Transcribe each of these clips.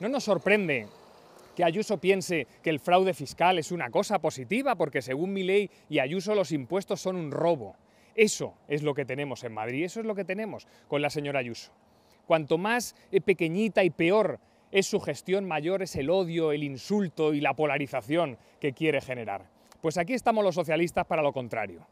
No nos sorprende que Ayuso piense que el fraude fiscal es una cosa positiva porque según mi ley y Ayuso los impuestos son un robo. Eso es lo que tenemos en Madrid, eso es lo que tenemos con la señora Ayuso. Cuanto más eh, pequeñita y peor es su gestión, mayor es el odio, el insulto y la polarización que quiere generar. Pues aquí estamos los socialistas para lo contrario,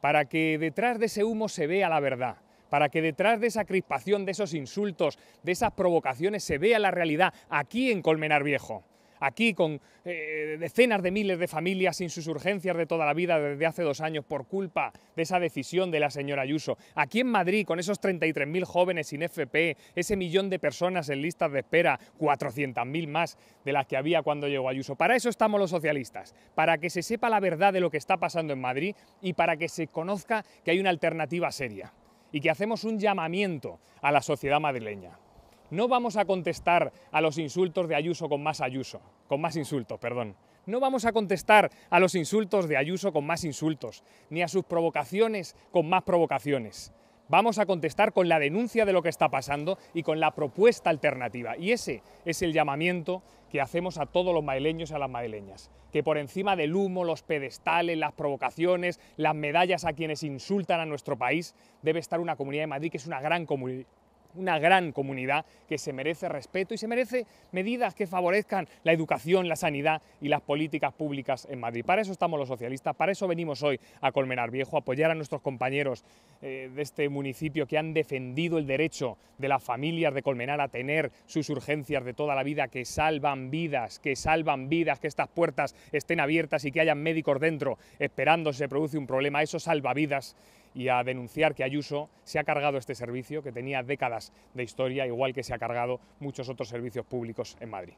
para que detrás de ese humo se vea la verdad, para que detrás de esa crispación, de esos insultos, de esas provocaciones, se vea la realidad aquí en Colmenar Viejo aquí con eh, decenas de miles de familias sin sus urgencias de toda la vida desde hace dos años por culpa de esa decisión de la señora Ayuso. Aquí en Madrid con esos 33.000 jóvenes sin FP, ese millón de personas en listas de espera, 400.000 más de las que había cuando llegó Ayuso. Para eso estamos los socialistas, para que se sepa la verdad de lo que está pasando en Madrid y para que se conozca que hay una alternativa seria y que hacemos un llamamiento a la sociedad madrileña. No vamos a contestar a los insultos de Ayuso con más Ayuso, con más insultos, perdón. No vamos a contestar a los insultos de Ayuso con más insultos, ni a sus provocaciones con más provocaciones vamos a contestar con la denuncia de lo que está pasando y con la propuesta alternativa. Y ese es el llamamiento que hacemos a todos los maileños y a las maileñas, que por encima del humo, los pedestales, las provocaciones, las medallas a quienes insultan a nuestro país, debe estar una comunidad de Madrid que es una gran comunidad una gran comunidad que se merece respeto y se merece medidas que favorezcan la educación, la sanidad y las políticas públicas en Madrid. Para eso estamos los socialistas, para eso venimos hoy a Colmenar Viejo, a apoyar a nuestros compañeros eh, de este municipio que han defendido el derecho de las familias de Colmenar a tener sus urgencias de toda la vida, que salvan vidas, que salvan vidas, que estas puertas estén abiertas y que hayan médicos dentro esperando si se produce un problema. Eso salva vidas y a denunciar que Ayuso se ha cargado este servicio que tenía décadas de historia, igual que se ha cargado muchos otros servicios públicos en Madrid.